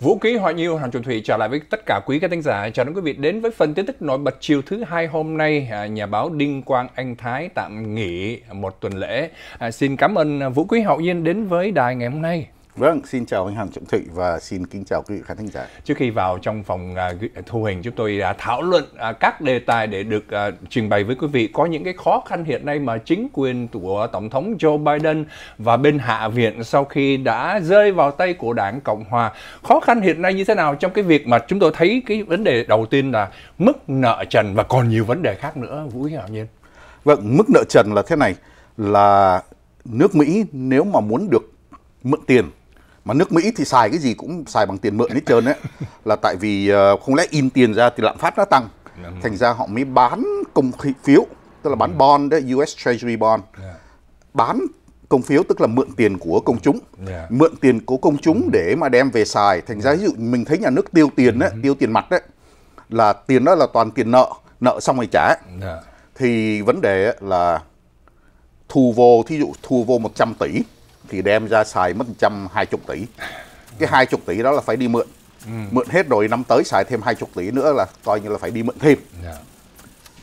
Vũ khí Hòa Nhiêu, Hoàng Trung Thủy trả lại với tất cả quý các thính giả. Chào đón quý vị đến với phần tin tức nổi bật chiều thứ hai hôm nay. À, nhà báo Đinh Quang Anh Thái tạm nghỉ một tuần lễ. À, xin cảm ơn Vũ Quý Hậu Nhiên đến với đài ngày hôm nay. Vâng, xin chào anh Hoàng Trọng Thụy và xin kính chào quý vị khán thính giả. Trước khi vào trong phòng uh, thu hình, chúng tôi đã thảo luận uh, các đề tài để được uh, trình bày với quý vị. Có những cái khó khăn hiện nay mà chính quyền của Tổng thống Joe Biden và bên Hạ viện sau khi đã rơi vào tay của Đảng Cộng Hòa. Khó khăn hiện nay như thế nào trong cái việc mà chúng tôi thấy cái vấn đề đầu tiên là mức nợ trần và còn nhiều vấn đề khác nữa, Vũ Hảo Nhiên. Vâng, mức nợ trần là thế này, là nước Mỹ nếu mà muốn được mượn tiền mà nước Mỹ thì xài cái gì cũng xài bằng tiền mượn hết trơn đấy là tại vì ờ, không lẽ in tiền ra thì lạm phát nó tăng thành ra họ mới bán công phiếu tức là bán ừ. bond đấy US Treasury bond dạ. bán công phiếu tức là mượn tiền của công chúng dạ. mượn tiền của công chúng ừ. để mà đem về xài thành ra dạ. ví dụ mình thấy nhà nước tiêu tiền đấy ừ. tiêu tiền mặt đấy là tiền đó là toàn tiền nợ nợ xong rồi trả thì vấn đề là thu vô thí dụ thu vô 100 tỷ thì đem ra xài mất 120 tỷ cái 20 tỷ đó là phải đi mượn ừ. mượn hết rồi năm tới xài thêm 20 tỷ nữa là coi như là phải đi mượn thêm yeah. Dạ.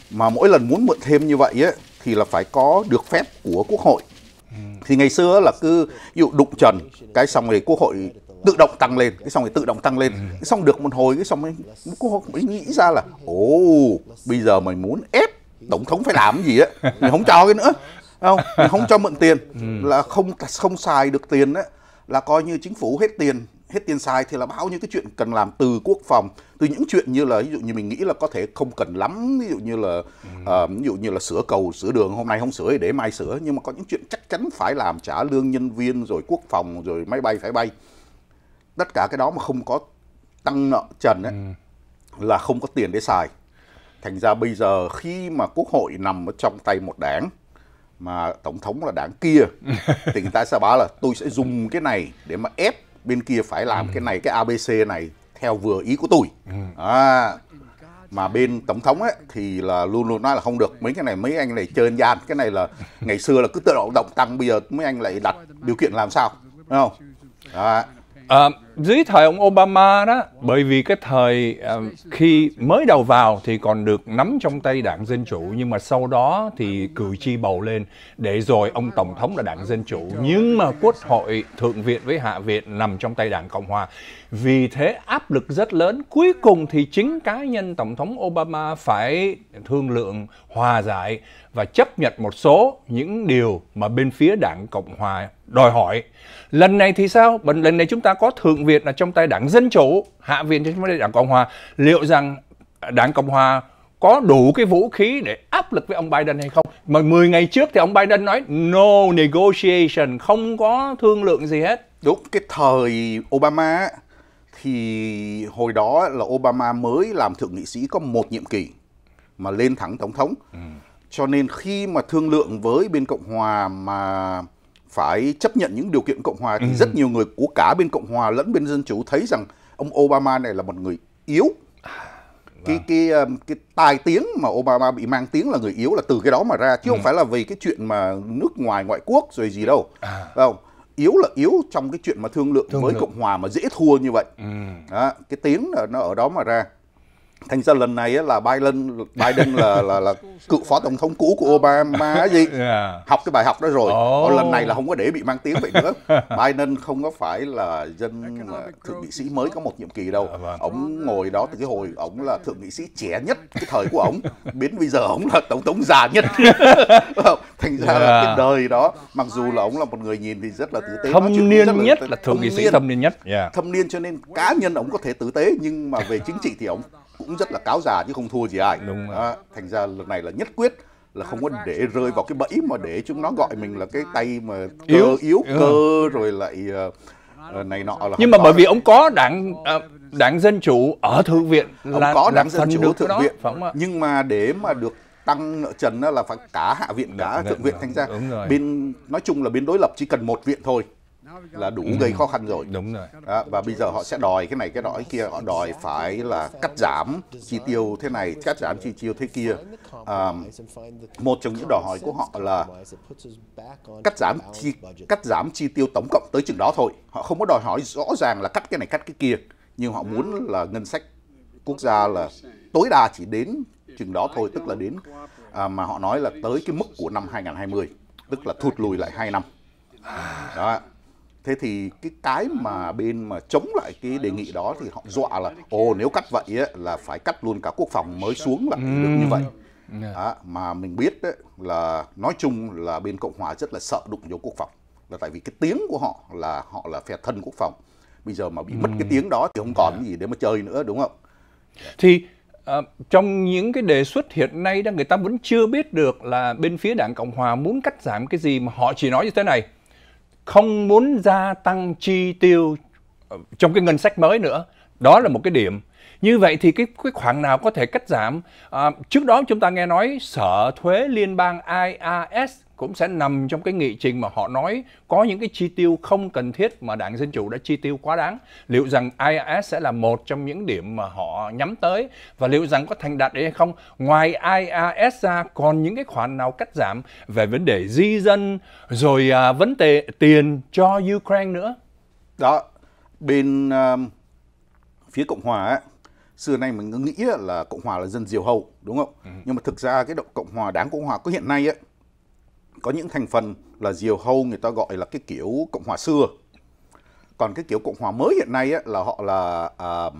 mà mỗi lần muốn mượn thêm như vậy ấy, thì là phải có được phép của quốc hội ừ. thì ngày xưa là cứ ví dụ đụng trần cái xong rồi quốc hội tự động tăng lên cái xong rồi tự động tăng lên ừ. cái xong được một hồi cái xong rồi quốc hội mới nghĩ ra là ồ bây giờ mình muốn ép tổng thống phải làm gì á mình không cho cái nữa không mình không cho mượn tiền ừ. là không không xài được tiền đấy là coi như chính phủ hết tiền hết tiền xài thì là bao những cái chuyện cần làm từ quốc phòng từ những chuyện như là ví dụ như mình nghĩ là có thể không cần lắm ví dụ như là uh, ví dụ như là sửa cầu sửa đường hôm nay không sửa để mai sửa nhưng mà có những chuyện chắc chắn phải làm trả lương nhân viên rồi quốc phòng rồi máy bay phải bay tất cả cái đó mà không có tăng nợ trần ấy, ừ. là không có tiền để xài thành ra bây giờ khi mà quốc hội nằm ở trong tay một đảng mà tổng thống là đảng kia thì người ta sẽ bảo là tôi sẽ dùng cái này để mà ép bên kia phải làm ừ. cái này cái abc này theo vừa ý của tôi ừ. à, mà bên tổng thống ấy thì là luôn luôn nói là không được mấy cái này mấy anh này chơi gian cái này là ngày xưa là cứ tự động động tăng bây giờ mấy anh lại đặt điều kiện làm sao đúng không à. À, dưới thời ông Obama đó, bởi vì cái thời uh, khi mới đầu vào thì còn được nắm trong tay đảng Dân Chủ, nhưng mà sau đó thì cử tri bầu lên để rồi ông Tổng thống là đảng Dân Chủ. Nhưng mà Quốc hội Thượng viện với Hạ viện nằm trong tay đảng Cộng Hòa. Vì thế áp lực rất lớn. Cuối cùng thì chính cá nhân Tổng thống Obama phải thương lượng hòa giải và chấp nhận một số những điều mà bên phía đảng Cộng Hòa đòi hỏi. Lần này thì sao? Lần này chúng ta có Thượng Thượng viện là trong tay đảng Dân Chủ, Hạ viện trong tay đảng Cộng Hòa, liệu rằng đảng Cộng Hòa có đủ cái vũ khí để áp lực với ông Biden hay không? Mà 10 ngày trước thì ông Biden nói no negotiation, không có thương lượng gì hết. Đúng, cái thời Obama thì hồi đó là Obama mới làm thượng nghị sĩ có một nhiệm kỳ mà lên thẳng tổng thống. Ừ. Cho nên khi mà thương lượng với bên Cộng hòa mà phải chấp nhận những điều kiện cộng hòa thì ừ. rất nhiều người của cả bên cộng hòa lẫn bên dân chủ thấy rằng ông Obama này là một người yếu cái vâng. cái ờ, cái tài tiếng mà Obama bị mang tiếng là người yếu là từ cái đó mà ra chứ ừ. không phải là vì cái chuyện mà nước ngoài ngoại quốc rồi gì đâu à. không yếu là yếu trong cái chuyện mà thương lượng thương với lượng. cộng hòa mà dễ thua như vậy ừ. đó, cái tiếng là nó ở đó mà ra thành ra lần này là Biden Biden là là là cựu phó tổng thống cũ của Obama gì học cái bài học đó rồi oh. lần này là không có để bị mang tiếng vậy nữa Biden không có phải là dân là thượng nghị sĩ mới có một nhiệm kỳ đâu dạ vâng. ông ngồi đó từ cái hồi ông là thượng nghị sĩ trẻ nhất cái thời của ông biến bây giờ ông là tổng thống già nhất thành ra là dạ. cái đời đó mặc dù là ông là một người nhìn thì rất là tử tế thâm niên rất là, nhất là thượng nghị sĩ thâm niên nhất yeah. Dạ. thâm niên cho nên cá nhân ông có thể tử tế nhưng mà về chính trị thì ông cũng rất là cáo già chứ không thua gì ai đúng rồi. À, thành ra lần này là nhất quyết là không có để rơi vào cái bẫy mà để chúng nó gọi mình là cái tay mà cơ yếu, yếu cơ rồi lại uh, này nọ là nhưng mà bởi vì ông có đảng uh, đảng dân chủ ở thượng viện là, ông có đảng dân chủ ở thượng đó, viện phải nhưng mà để mà được tăng nợ trần là phải cả hạ viện cả thượng viện thành ra bên nói chung là bên đối lập chỉ cần một viện thôi là đủ gây khó khăn rồi đúng rồi à, và bây giờ họ sẽ đòi cái này cái đòi kia họ đòi phải là cắt giảm chi tiêu thế này cắt giảm chi tiêu thế kia à, một trong những đòi hỏi của họ là cắt giảm chi cắt giảm chi tiêu tổng cộng tới chừng đó thôi họ không có đòi hỏi rõ ràng là cắt cái này cắt cái kia nhưng họ muốn là ngân sách quốc gia là tối đa chỉ đến chừng đó thôi tức là đến à, mà họ nói là tới cái mức của năm 2020 tức là thụt lùi lại 2 năm đó thế thì cái cái mà bên mà chống lại cái đề nghị đó thì họ dọa là ồ nếu cắt vậy ấy, là phải cắt luôn cả quốc phòng mới xuống là ừ. được như vậy à, mà mình biết đấy, là nói chung là bên cộng hòa rất là sợ đụng vô quốc phòng là tại vì cái tiếng của họ là họ là phe thân quốc phòng bây giờ mà bị mất cái ừ. tiếng đó thì không còn dạ. gì để mà chơi nữa đúng không dạ. thì À, trong những cái đề xuất hiện nay đó người ta vẫn chưa biết được là bên phía đảng cộng hòa muốn cắt giảm cái gì mà họ chỉ nói như thế này không muốn gia tăng chi tiêu ờ, trong cái ngân sách mới nữa đó là một cái điểm như vậy thì cái, cái khoản nào có thể cắt giảm à, trước đó chúng ta nghe nói sở thuế liên bang IRS cũng sẽ nằm trong cái nghị trình mà họ nói có những cái chi tiêu không cần thiết mà Đảng Dân Chủ đã chi tiêu quá đáng. Liệu rằng IAS sẽ là một trong những điểm mà họ nhắm tới và liệu rằng có thành đạt đấy hay không? Ngoài IAS ra còn những cái khoản nào cắt giảm về vấn đề di dân rồi à, vấn đề tiền cho Ukraine nữa? Đó, bên uh, phía Cộng Hòa ấy, xưa nay mình nghĩ là cộng hòa là dân diều hầu đúng không ừ. nhưng mà thực ra cái động cộng hòa đáng cộng hòa có hiện nay ấy có những thành phần là diều hâu người ta gọi là cái kiểu cộng hòa xưa còn cái kiểu cộng hòa mới hiện nay á, là họ là uh,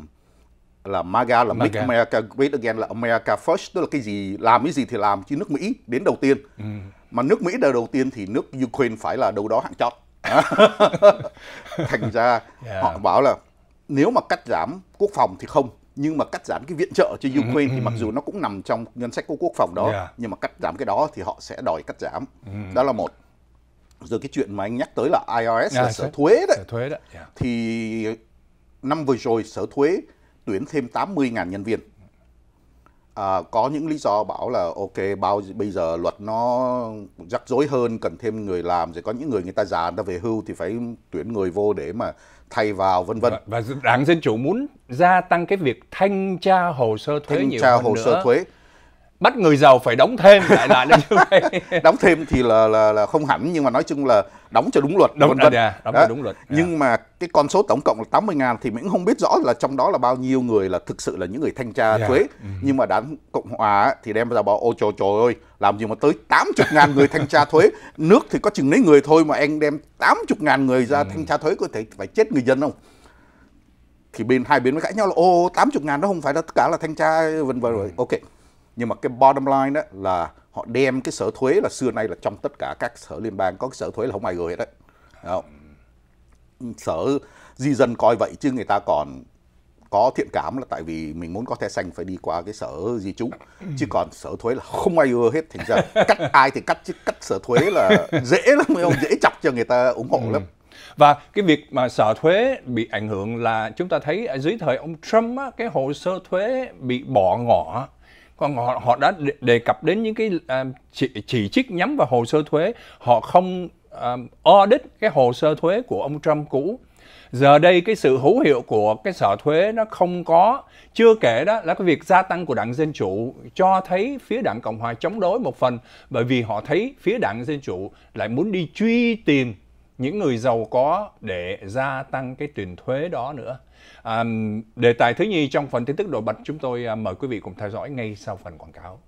là MAGA là Make America Great Again là America First tức là cái gì làm cái gì thì làm chứ nước Mỹ đến đầu tiên ừ. mà nước Mỹ đời đầu tiên thì nước Ukraine phải là đâu đó hạng chót thành ra yeah. họ bảo là nếu mà cắt giảm quốc phòng thì không nhưng mà cắt giảm cái viện trợ cho ừ, Ukraine thì ừ, mặc ừ. dù nó cũng nằm trong ngân sách của quốc phòng đó yeah. nhưng mà cắt giảm cái đó thì họ sẽ đòi cắt giảm đó là một rồi cái chuyện mà anh nhắc tới là IRS yeah, là sở thuế đấy, thuế đấy. Yeah. thì năm vừa rồi sở thuế tuyển thêm 80.000 nhân viên À, có những lý do bảo là ok bao bây giờ luật nó rắc rối hơn cần thêm người làm rồi có những người người ta già người ta về hưu thì phải tuyển người vô để mà thay vào vân vân và đảng dân chủ muốn gia tăng cái việc thanh tra hồ sơ thuế thanh nhiều tra hồ nữa. sơ thuế bắt người giàu phải đóng thêm lại là như vậy đóng thêm thì là là là không hẳn nhưng mà nói chung là đóng cho đúng luật đúng vân vân. yeah, à, dạ, đóng đó. cho đúng luật yeah. Dạ. nhưng mà cái con số tổng cộng là 80 ngàn thì mình không biết rõ là trong đó là bao nhiêu người là thực sự là những người thanh tra yeah. Dạ. thuế ừ. nhưng mà đảng cộng hòa thì đem ra bảo ô trời trời ơi làm gì mà tới 80 ngàn người thanh tra thuế nước thì có chừng mấy người thôi mà anh đem 80 ngàn người ra ừ. thanh tra thuế có thể phải chết người dân không thì bên hai bên mới cãi nhau là ô 80 ngàn đó không phải là tất cả là thanh tra vân vân rồi ừ. ok nhưng mà cái bottom line đó là họ đem cái sở thuế là xưa nay là trong tất cả các sở liên bang có cái sở thuế là không ai gửi hết đấy sở di dân coi vậy chứ người ta còn có thiện cảm là tại vì mình muốn có thẻ xanh phải đi qua cái sở di trú chứ còn sở thuế là không ai ưa hết thành ra cắt ai thì cắt chứ cắt sở thuế là dễ lắm không dễ chọc cho người ta ủng hộ ừ. lắm và cái việc mà sở thuế bị ảnh hưởng là chúng ta thấy dưới thời ông Trump á, cái hồ sơ thuế bị bỏ ngỏ còn họ họ đã đề cập đến những cái uh, chỉ, chỉ trích nhắm vào hồ sơ thuế họ không uh, audit cái hồ sơ thuế của ông Trump cũ giờ đây cái sự hữu hiệu của cái sở thuế nó không có chưa kể đó là cái việc gia tăng của đảng dân chủ cho thấy phía đảng cộng hòa chống đối một phần bởi vì họ thấy phía đảng dân chủ lại muốn đi truy tìm những người giàu có để gia tăng cái tiền thuế đó nữa. À, đề tài thứ nhì trong phần tin tức đồ bạch chúng tôi ờ, mời quý vị cùng theo dõi ngay sau phần quảng cáo.